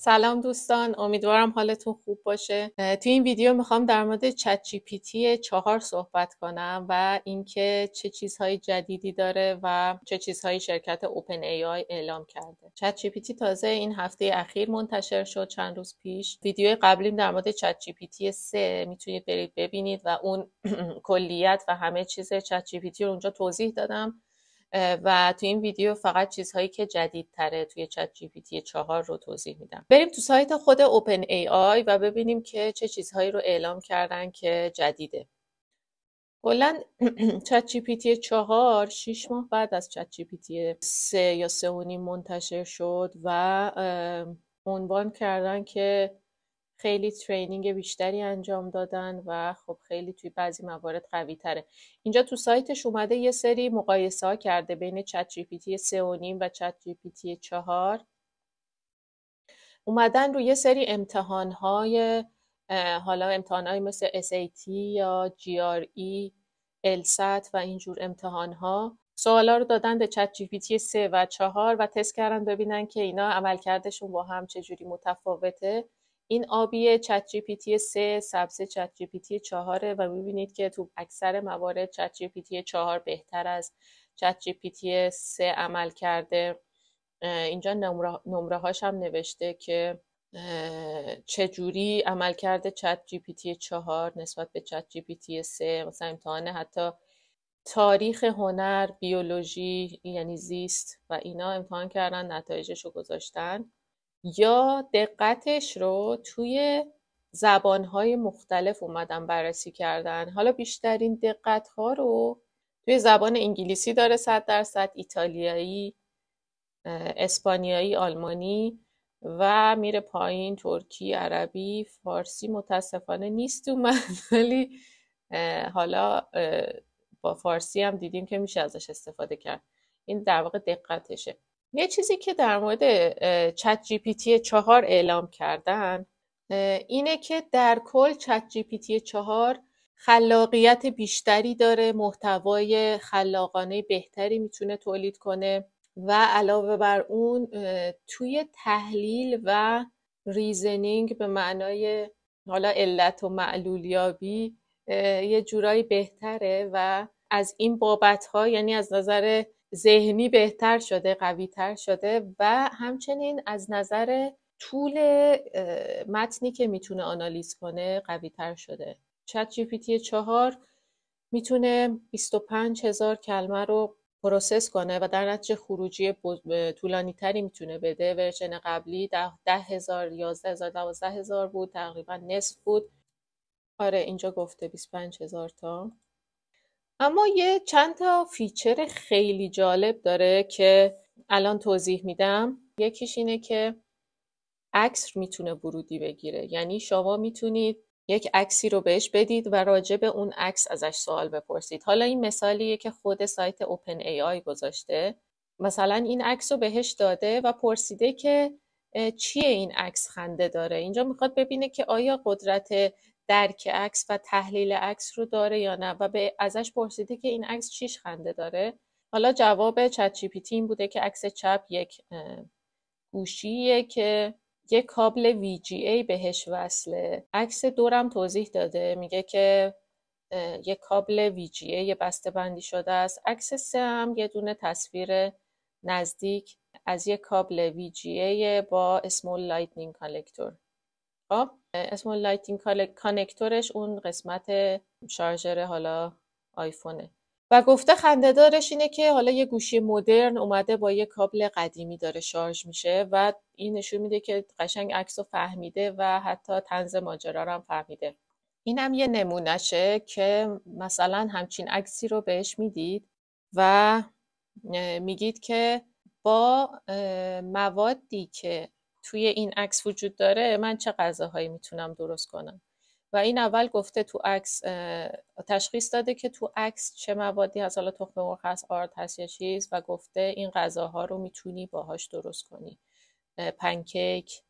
سلام دوستان امیدوارم حالتون خوب باشه تو این ویدیو میخوام در مورد چت جی پی تی چهار صحبت کنم و اینکه چه چیزهای جدیدی داره و چه چیزهایی شرکت اوپن ای آی اعلام کرده چت جی پی تی تازه این هفته اخیر منتشر شد چند روز پیش ویدیو قبلیم در مورد چت جی پی تی 3 میتونید برید ببینید و اون کلیت و همه چیز چت جی پی تی رو اونجا توضیح دادم و تو این ویدیو فقط چیزهایی که جدیدتره توی چت جی پی تی رو توضیح میدم بریم تو سایت خود اوپن ای آی و ببینیم که چه چیزهایی رو اعلام کردن که جدیده کلا چت جی پی تی ماه بعد از چت جی پی تی سه یا نیم منتشر شد و عنوان کردن که خیلی ترینینگ بیشتری انجام دادن و خب خیلی توی بعضی موارد قوی تره اینجا تو سایتش اومده یه سری مقایسه ها کرده بین چت جی پی تی 3.5 و چت جی پی تی 4 اومدن روی یه سری امتحان های حالا امتحان های مثل SAT یا GRE LSAT و اینجور امتحان ها سوالا رو دادن به چت جی پی تی 3 و 4 و تست کردن ببینن که اینا عملکردشون با هم چجوری متفاوته این آبی چت جی پی تی 3 سبز چت جی پی تی 4 و میبینید که تو اکثر موارد چت جی پی تی 4 بهتر از چت جی پی تی 3 عمل کرده اینجا نمره نمره هاش هم نوشته که چجوری عمل کرده چت جی پی تی 4 نسبت به چت جی پی تی 3 مثلا امتحان حتی تاریخ هنر بیولوژی یعنی زیست و اینا امتحان کردن نتایجش رو گذاشتن یا دقتش رو توی زبانهای مختلف اومدن بررسی کردن حالا بیشترین دقت ها رو توی زبان انگلیسی داره 100 درصد ایتالیایی اسپانیایی آلمانی و میره پایین ترکی عربی فارسی متاسفانه نیست تو ولی حالا با فارسی هم دیدیم که میشه ازش استفاده کرد این در واقع دقتشه یه چیزی که در مورد چت جی پی تی چهار اعلام کردن اینه که در کل چت جی پی تی چهار خلاقیت بیشتری داره محتوای خلاقانه بهتری میتونه تولید کنه و علاوه بر اون توی تحلیل و ریزنینگ به معنای حالا علت و معلولیابی یه جورایی بهتره و از این بابت ها یعنی از نظر ذهنی بهتر شده تر شده و همچنین از نظر طول متنی که میتونه آنالیز کنه قوی تر شده چت جی پی تی چهار میتونه 25 هزار کلمه رو پروسس کنه و در نتیجه خروجی طولانی تری میتونه بده ورژن قبلی ده, ده هزار یازده هزار دوازده هزار بود تقریبا نصف بود آره اینجا گفته 25 هزار تا اما یه چند تا فیچر خیلی جالب داره که الان توضیح میدم یکیش اینه که عکس میتونه ورودی بگیره یعنی شما میتونید یک عکسی رو بهش بدید و راجع به اون عکس ازش سوال بپرسید حالا این مثالیه که خود سایت اوپن ای آی گذاشته مثلا این عکس رو بهش داده و پرسیده که چیه این عکس خنده داره اینجا میخواد ببینه که آیا قدرت درک عکس و تحلیل عکس رو داره یا نه و به ازش پرسیده که این عکس چیش خنده داره حالا جواب چت جی پی این بوده که عکس چپ یک گوشیه که یک کابل وی بهش وصله عکس دورم توضیح داده میگه که یک کابل وی جی بسته بندی شده است عکس سه هم یه دونه تصویر نزدیک از یک کابل وی با اسمول لایتنینگ کالکتور خب اسم اون لایتینگ کانکتورش اون قسمت شارژر حالا آیفونه و گفته خنده دارش اینه که حالا یه گوشی مدرن اومده با یه کابل قدیمی داره شارژ میشه و این نشون میده که قشنگ عکس رو فهمیده و حتی تنز ماجرا رو هم فهمیده این هم یه نمونهشه که مثلا همچین عکسی رو بهش میدید و میگید که با موادی که توی این عکس وجود داره من چه غذاهایی میتونم درست کنم و این اول گفته تو عکس تشخیص داده که تو عکس چه موادی هست حالا تخم مرغ هست آرد هست یا چیز و گفته این غذاها رو میتونی باهاش درست کنی پنکیک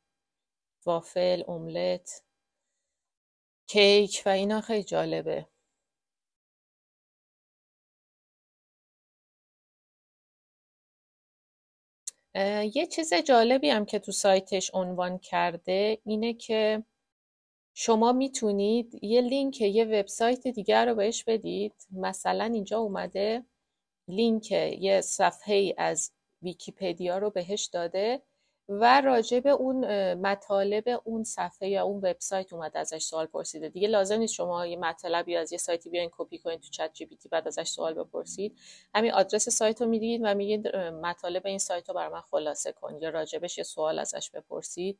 وافل املت کیک و اینا خیلی جالبه یه چیز جالبی هم که تو سایتش عنوان کرده اینه که شما میتونید یه لینک یه وبسایت دیگر رو بهش بدید مثلا اینجا اومده لینک یه صفحه از ویکیپدیا رو بهش داده و راجع به اون مطالب اون صفحه یا اون وبسایت اومد ازش سوال پرسیده دیگه لازم نیست شما یه مطلبی از یه سایتی بیاین کپی کنید تو چت جی بعد ازش سوال بپرسید همین آدرس سایت رو میدید و میگید مطالب این سایت رو برای من خلاصه کن یا راجبش یه سوال ازش بپرسید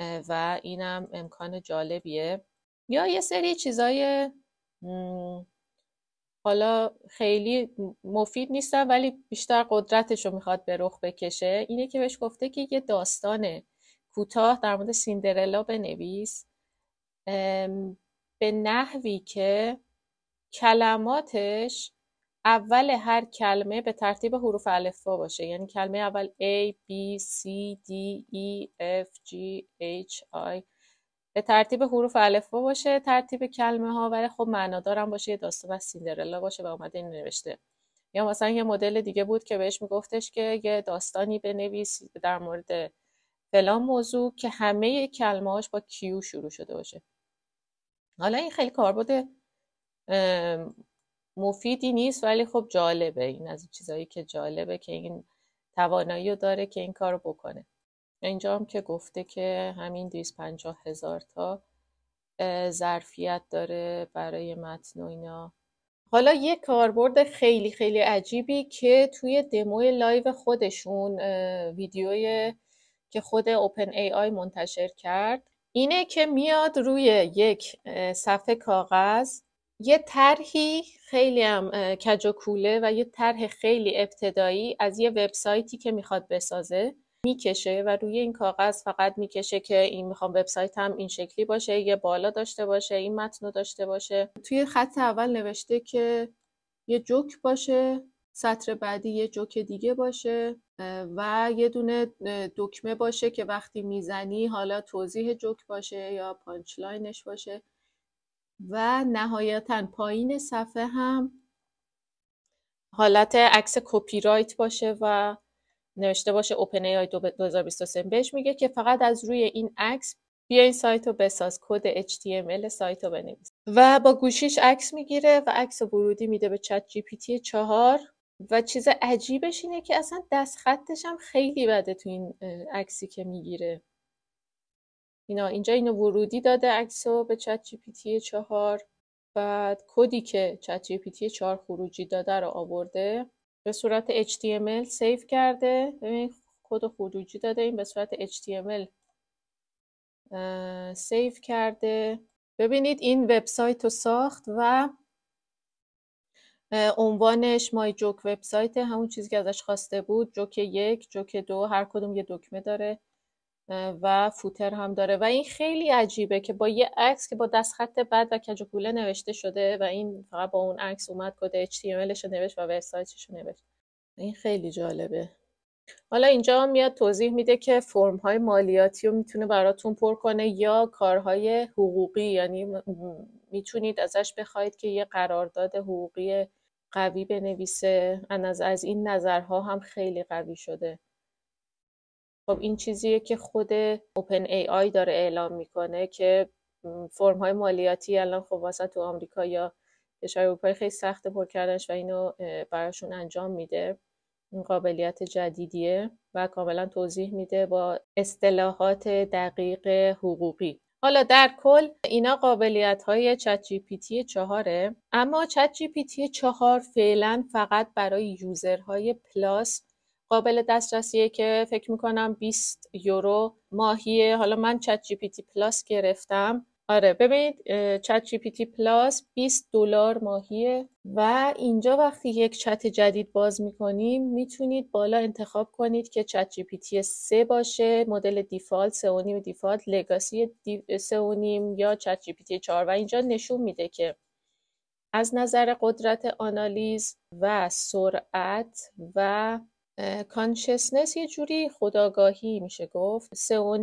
و اینم امکان جالبیه یا یه سری چیزای حالا خیلی مفید نیستن ولی بیشتر قدرتش رو میخواد به رخ بکشه اینه که بهش گفته که یه داستان کوتاه در مورد سیندرلا بنویس به نحوی که کلماتش اول هر کلمه به ترتیب حروف الفبا باشه یعنی کلمه اول A, B, C, D, E, F, G, H, I به ترتیب حروف الفبا باشه ترتیب کلمه ها ولی خب معنادارم باشه یه داستان و سیندرلا باشه و اومده نوشته یا مثلا یه مدل دیگه بود که بهش میگفتش که یه داستانی بنویس در مورد فلان موضوع که همه کلمه هاش با کیو شروع شده باشه حالا این خیلی کاربرد مفیدی نیست ولی خب جالبه این از چیزایی که جالبه که این توانایی رو داره که این رو بکنه اینجا هم که گفته که همین 250 هزار تا ظرفیت داره برای متن و اینا حالا یه کاربرد خیلی خیلی عجیبی که توی دمو لایو خودشون ویدیوی که خود اوپن ای آی منتشر کرد اینه که میاد روی یک صفحه کاغذ یه طرحی خیلی هم کج و کوله و یه طرح خیلی ابتدایی از یه وبسایتی که میخواد بسازه میکشه و روی این کاغذ فقط میکشه که این میخوام وبسایت هم این شکلی باشه یه بالا داشته باشه این متن رو داشته باشه توی خط اول نوشته که یه جوک باشه سطر بعدی یه جوک دیگه باشه و یه دونه دکمه باشه که وقتی میزنی حالا توضیح جوک باشه یا پانچ باشه و نهایتا پایین صفحه هم حالت عکس کپی رایت باشه و نوشته باشه اوپن ای 2023 بهش میگه که فقط از روی این عکس بیا این سایت رو بساز کد HTML سایت رو بنویس و با گوشیش عکس میگیره و عکس ورودی میده به چت جی پی تی چهار و چیز عجیبش اینه که اصلا دست خطش هم خیلی بده تو این عکسی که میگیره اینا اینجا اینو ورودی داده عکس رو به چت جی پی تی چهار و کدی که چت جی پی تی چهار خروجی داده رو آورده به صورت HTML سیف کرده ببینید کد خروجی داده این به صورت HTML سیف کرده ببینید این وبسایت رو ساخت و عنوانش مای جوک وبسایت همون چیزی که ازش خواسته بود جوک یک جوک دو هر کدوم یه دکمه داره و فوتر هم داره و این خیلی عجیبه که با یه عکس که با دست خط بد و کجوکوله نوشته شده و این فقط با اون عکس اومد کد HTMLش رو نوشت و وبسایتش رو نوشت این خیلی جالبه حالا اینجا هم میاد توضیح میده که فرم های مالیاتی رو میتونه براتون پر کنه یا کارهای حقوقی یعنی میتونید ازش بخواید که یه قرارداد حقوقی قوی بنویسه از از این نظرها هم خیلی قوی شده خب این چیزیه که خود اوپن ای آی داره اعلام میکنه که فرم های مالیاتی الان خب واسه تو آمریکا یا کشور اروپایی خیلی سخت پر کردنش و اینو براشون انجام میده این قابلیت جدیدیه و کاملا توضیح میده با اصطلاحات دقیق حقوقی حالا در کل اینا قابلیت های چت جی پی تی چهاره اما چت جی پی تی چهار فعلا فقط برای یوزرهای پلاس قابل دسترسیه که فکر میکنم 20 یورو ماهیه حالا من چت جی پی تی پلاس گرفتم آره ببینید چت جی پی تی پلاس 20 دلار ماهیه و اینجا وقتی یک چت جدید باز میکنیم میتونید بالا انتخاب کنید که چت جی پی تی 3 باشه مدل دیفالت 3.5 دیفالت لگاسی 3.5 یا چت جی پی تی 4 و اینجا نشون میده که از نظر قدرت آنالیز و سرعت و کانشسنس یه جوری خداگاهی میشه گفت سه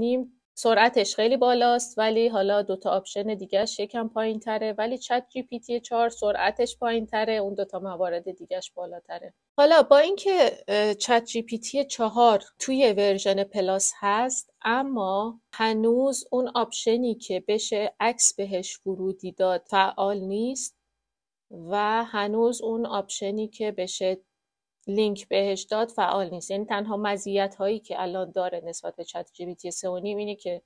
سرعتش خیلی بالاست ولی حالا دوتا آپشن دیگهش یکم پایین تره ولی چت جی پی تی 4 سرعتش پایین تره اون دوتا موارد دیگهش بالاتره حالا با اینکه چت جی پی تی 4 توی ورژن پلاس هست اما هنوز اون آپشنی که بشه عکس بهش ورودی داد فعال نیست و هنوز اون آپشنی که بشه لینک بهش داد فعال نیست یعنی تنها مزیت هایی که الان داره نسبت به چت جی بی اینه که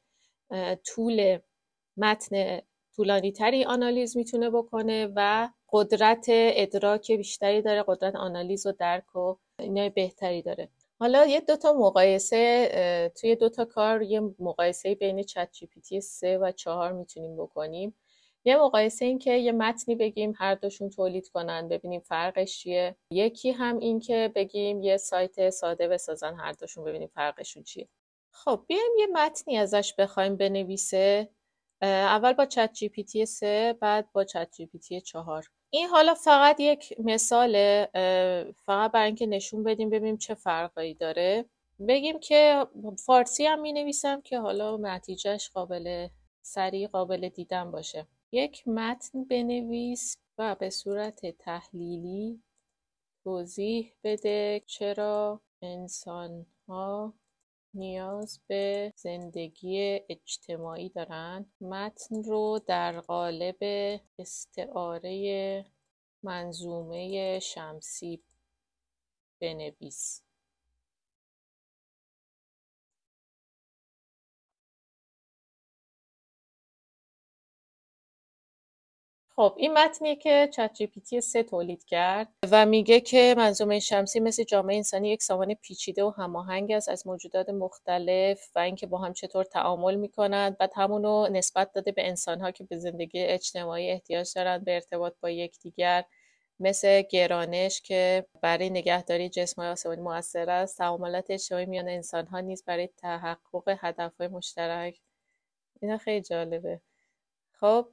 طول متن طولانی تری آنالیز میتونه بکنه و قدرت ادراک بیشتری داره قدرت آنالیز و درک و اینا بهتری داره حالا یه دوتا مقایسه توی دوتا کار یه مقایسه بین چت جی پی تی 3 و 4 میتونیم بکنیم یه مقایسه این که یه متنی بگیم هر دوشون تولید کنن ببینیم فرقش چیه یکی هم این که بگیم یه سایت ساده بسازن هر دوشون ببینیم فرقشون چیه خب بیایم یه متنی ازش بخوایم بنویسه اول با چت جی پی تی 3 بعد با چت جی پی تی 4 این حالا فقط یک مثال فقط برای اینکه نشون بدیم ببینیم چه فرقایی داره بگیم که فارسی هم می که حالا نتیجهش قابل سریع قابل دیدن باشه یک متن بنویس و به صورت تحلیلی توضیح بده چرا انسان ها نیاز به زندگی اجتماعی دارند. متن رو در قالب استعاره منظومه شمسی بنویس خب این متنیه که چت جی پی تی سه تولید کرد و میگه که منظومه شمسی مثل جامعه انسانی یک سامانه پیچیده و هماهنگ است از موجودات مختلف و اینکه با هم چطور تعامل میکنند بعد رو نسبت داده به انسانها که به زندگی اجتماعی احتیاج دارند به ارتباط با یکدیگر مثل گرانش که برای نگهداری جسمهای آسمانی موثر است تعاملات اجتماعی میان انسانها نیز برای تحقق هدفهای مشترک اینا خیلی جالبه خب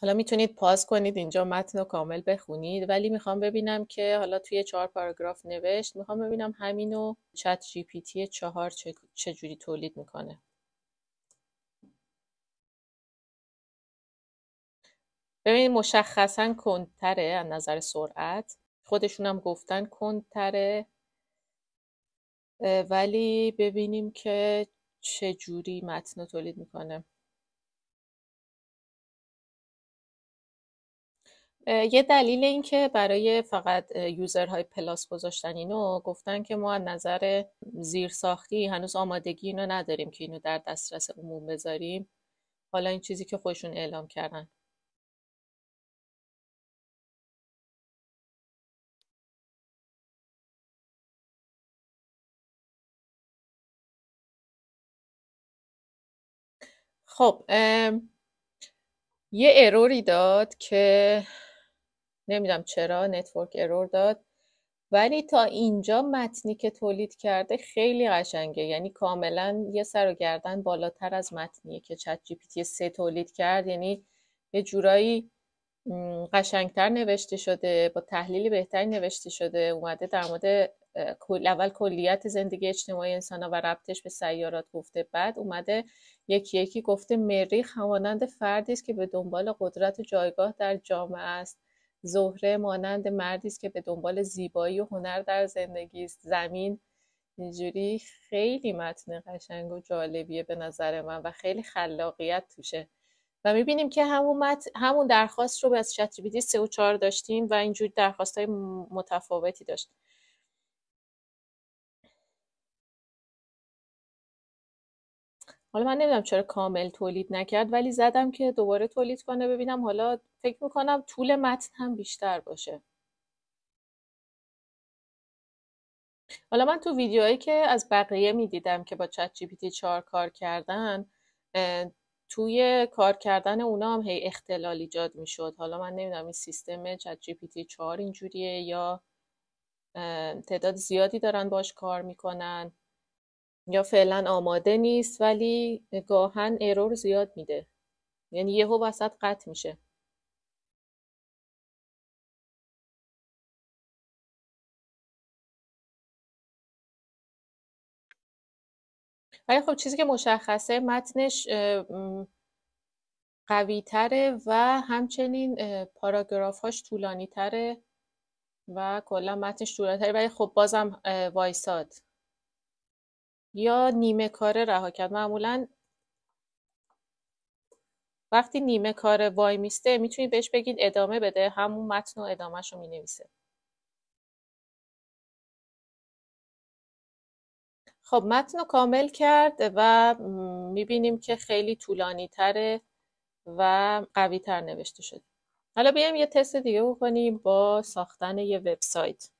حالا میتونید پاس کنید اینجا متن رو کامل بخونید ولی میخوام ببینم که حالا توی چهار پاراگراف نوشت میخوام ببینم همینو چت جی پی تی چهار چجوری تولید میکنه ببینید مشخصا کندتره از نظر سرعت خودشون هم گفتن کندتره ولی ببینیم که چجوری متن رو تولید میکنه یه دلیل این که برای فقط های پلاس گذاشتن اینو گفتن که ما از نظر زیرساختی هنوز آمادگی اینو نداریم که اینو در دسترس عموم بذاریم حالا این چیزی که خودشون اعلام کردن خب یه اروری داد که نمیدونم چرا نتورک ارور داد ولی تا اینجا متنی که تولید کرده خیلی قشنگه یعنی کاملا یه سر و گردن بالاتر از متنیه که چت جی پی تولید کرد یعنی یه جورایی قشنگتر نوشته شده با تحلیلی بهتری نوشته شده اومده در مورد اول کلیت زندگی اجتماعی انسان ها و ربطش به سیارات گفته بعد اومده یکی یکی گفته مریخ همانند فردی است که به دنبال قدرت و جایگاه در جامعه است زهره مانند مردی است که به دنبال زیبایی و هنر در زندگی است زمین اینجوری خیلی متن قشنگ و جالبیه به نظر من و خیلی خلاقیت توشه و میبینیم که همون, همون درخواست رو به از چت سه و 4 داشتیم و اینجور درخواست های متفاوتی داشت حالا من نمیدونم چرا کامل تولید نکرد ولی زدم که دوباره تولید کنه ببینم حالا فکر میکنم طول متن هم بیشتر باشه حالا من تو ویدیوهایی که از بقیه میدیدم که با چت جی پی تی کار کردن توی کار کردن اونا هم هی اختلال ایجاد میشد حالا من نمیدونم این سیستم چت جی پی تی اینجوریه یا تعداد زیادی دارن باش کار میکنن یا فعلا آماده نیست ولی گاهن ارور زیاد میده یعنی یهو وسط قطع میشه ولی خب چیزی که مشخصه متنش قوی تره و همچنین پاراگراف هاش طولانی تره و کلا متنش طولانی تره ولی خب بازم وایساد یا نیمه کاره رها کرد معمولا وقتی نیمه کار وای میسته میتونید بهش بگید ادامه بده همون متن و ادامهش رو مینویسه خب متن رو کامل کرد و میبینیم که خیلی طولانی تره و قوی تر نوشته شده حالا بیایم یه تست دیگه بکنیم با ساختن یه وبسایت.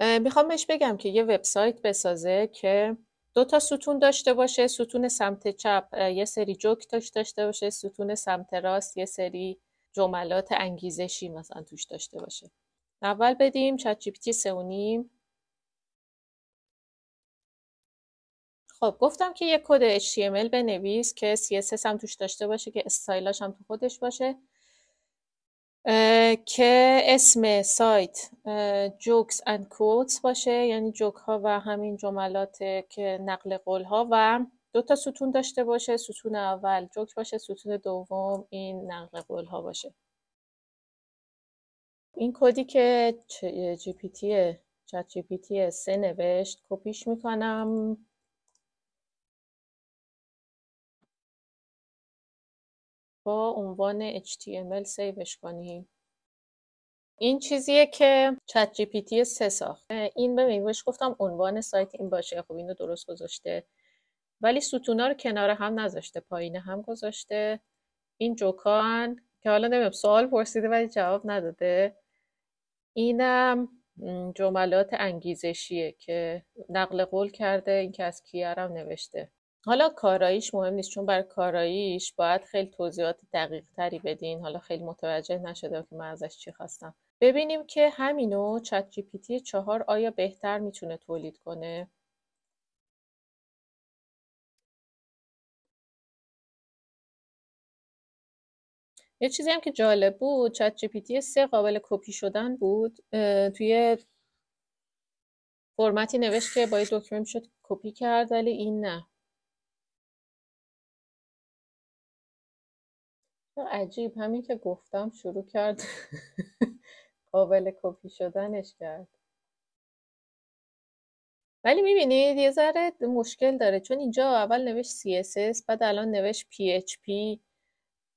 میخوام بهش بگم که یه وبسایت بسازه که دو تا ستون داشته باشه ستون سمت چپ یه سری جوک داشته باشه ستون سمت راست یه سری جملات انگیزشی مثلا توش داشته باشه اول بدیم چت جی پی خب گفتم که یه کد HTML بنویس که CSS هم توش داشته باشه که استایلاش هم تو خودش باشه که اسم سایت جوکس اند کوتس باشه یعنی جوک ها و همین جملات که نقل قول ها و دو تا ستون داشته باشه ستون اول جوک باشه ستون دوم این نقل قول ها باشه این کدی که جی پی تی چت جی پی تی سه نوشت کپیش میکنم با عنوان HTML سیوش کنیم این چیزیه که چت جی پی تی سه ساخت این به میوش گفتم عنوان سایت این باشه خب اینو درست گذاشته ولی ستونا رو کنار هم نذاشته پایین هم گذاشته این جوکان که حالا نمیم سوال پرسیده ولی جواب نداده اینم جملات انگیزشیه که نقل قول کرده این که از کیرم نوشته حالا کاراییش مهم نیست چون بر کاراییش باید خیلی توضیحات دقیق تری بدین حالا خیلی متوجه نشده که من ازش چی خواستم ببینیم که همینو چت جی پی تی چهار آیا بهتر میتونه تولید کنه یه چیزی هم که جالب بود چت جی پی تی سه قابل کپی شدن بود توی فرمتی نوشت که با یه دکمه میشد کپی کرد ولی این نه عجیب همین که گفتم شروع کرد قابل کپی شدنش کرد ولی میبینید یه ذره مشکل داره چون اینجا اول نوشت CSS بعد الان نوشت PHP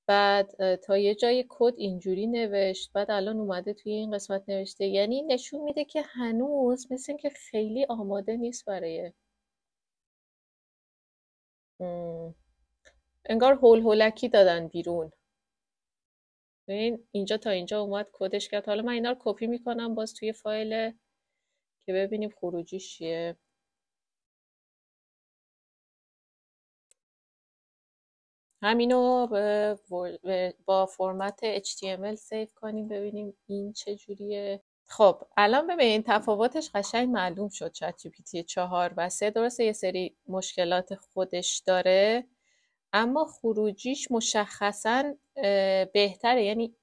بعد تا یه جای کد اینجوری نوشت بعد الان اومده توی این قسمت نوشته یعنی نشون میده که هنوز مثل که خیلی آماده نیست برای انگار هول هولکی دادن بیرون ببین اینجا تا اینجا اومد کدش کرد حالا من اینا رو کپی میکنم باز توی فایل که ببینیم خروجی چیه همینو با فرمت HTML سیف کنیم ببینیم این چه جوریه خب الان ببین تفاوتش قشنگ معلوم شد چت جی پی 4 و 3 درسته یه سری مشکلات خودش داره اما خروجیش مشخصا بهتره یعنی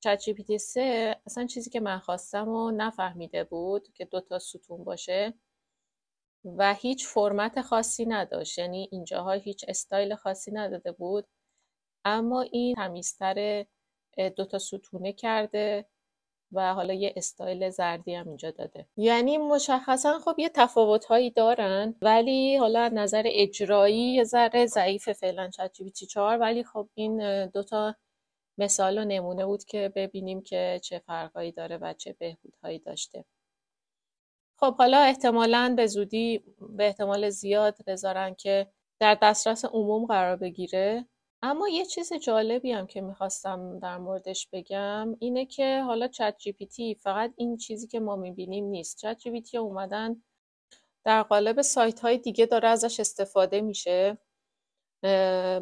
چت جی سه اصلا چیزی که من خواستم و نفهمیده بود که دوتا ستون باشه و هیچ فرمت خاصی نداشت یعنی اینجاها هیچ استایل خاصی نداده بود اما این تمیزتر دوتا ستونه کرده و حالا یه استایل زردی هم اینجا داده یعنی مشخصا خب یه تفاوت هایی دارن ولی حالا از نظر اجرایی یه ذره ضعیف فعلا چت چهار ولی خب این دوتا مثال و نمونه بود که ببینیم که چه فرقایی داره و چه بهبودهایی داشته خب حالا احتمالا به زودی به احتمال زیاد بذارن که در دسترس عموم قرار بگیره اما یه چیز جالبی هم که میخواستم در موردش بگم اینه که حالا چت جی پی تی فقط این چیزی که ما میبینیم نیست چت جی پی تی اومدن در قالب سایت های دیگه داره ازش استفاده میشه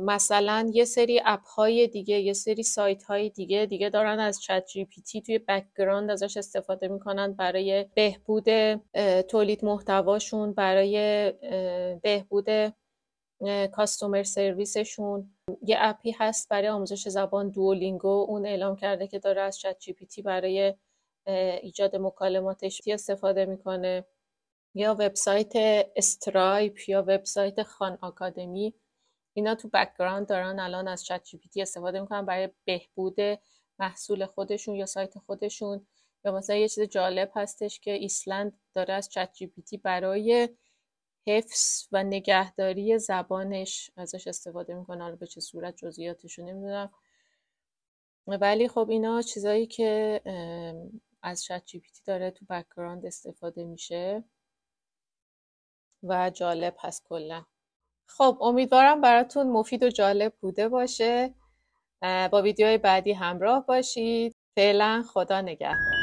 مثلا یه سری اپ های دیگه یه سری سایت های دیگه دیگه دارن از چت جی پی تی توی بکگراند ازش استفاده میکنن برای بهبود تولید محتواشون برای بهبود کاستومر سرویسشون یه اپی هست برای آموزش زبان دوولینگو اون اعلام کرده که داره از چت جی برای ایجاد مکالماتش استفاده میکنه یا وبسایت استرایپ یا وبسایت خان آکادمی اینا تو بکگراند دارن الان از چت جی استفاده میکنن برای بهبود محصول خودشون یا سایت خودشون یا مثلا یه چیز جالب هستش که ایسلند داره از چت جی برای حفظ و نگهداری زبانش ازش استفاده میکنه حالا به چه صورت جزئیاتش رو نمیدونم ولی خب اینا چیزایی که از چت جی داره تو بکگراند استفاده میشه و جالب هست کلا خب امیدوارم براتون مفید و جالب بوده باشه با ویدیوهای بعدی همراه باشید فعلا خدا نگهدار